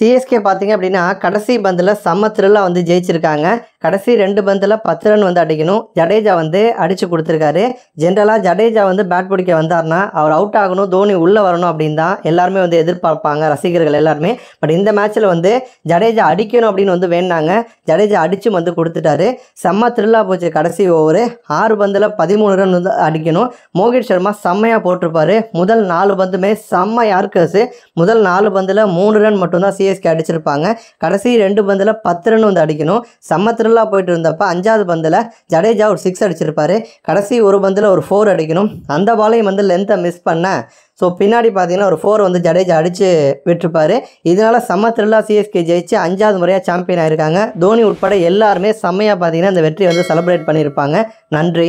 CSK பார்த்தீங்க அப்படின்னா கடைசி பந்தில் செம்ம த்ரில்லாக வந்து ஜெயிச்சிருக்காங்க கடைசி ரெண்டு பந்தில் பத்து ரன் வந்து அடிக்கணும் ஜடேஜா வந்து அடித்து கொடுத்துருக்காரு ஜென்ரலாக ஜடேஜா வந்து பேட் பிடிக்க வந்தார்னா அவர் அவுட் ஆகணும் தோனி உள்ளே வரணும் அப்படின்னு தான் எல்லாருமே வந்து எதிர்பார்ப்பாங்க ரசிகர்கள் எல்லாருமே பட் இந்த மேட்ச்சில் வந்து ஜடேஜா அடிக்கணும் அப்படின்னு வந்து வேணாங்க ஜடேஜா அடிச்சும் வந்து கொடுத்துட்டாரு செம்ம த்ரில்லாக போச்சு கடைசி ஓவர் ஆறு பந்தில் பதிமூணு ரன் வந்து அடிக்கணும் மோகித் சர்மா செம்மையாக போட்டிருப்பாரு முதல் நாலு பந்துமே செம்ம யார்கர்ஸு முதல் நாலு பந்தில் மூணு ரன் மட்டும்தான் சிஎஸ் சிஎஸ்கே அடிச்சிருப்பாங்க கடைசி ரெண்டு பந்தில் பத்து ரன் வந்து அடிக்கணும் செம்ம த்ரில்லாக போயிட்டு இருந்தப்போ அஞ்சாவது பந்தில் ஜடேஜா ஒரு சிக்ஸ் அடிச்சிருப்பாரு கடைசி ஒரு பந்தில் ஒரு ஃபோர் அடிக்கணும் அந்த பாலையும் வந்து லென்த்தை மிஸ் பண்ண ஸோ பின்னாடி பார்த்தீங்கன்னா ஒரு ஃபோர் வந்து ஜடேஜா அடித்து விட்டுருப்பாரு இதனால் செம்ம த்ரில்லாக சிஎஸ்கே ஜெயிச்சு அஞ்சாவது முறையாக சாம்பியன் ஆயிருக்காங்க தோனி உட்பட எல்லாருமே செம்மையாக பார்த்தீங்கன்னா அந்த வெற்றி வந்து செலிப்ரேட் பண்ணியிருப்பாங்க நன்றி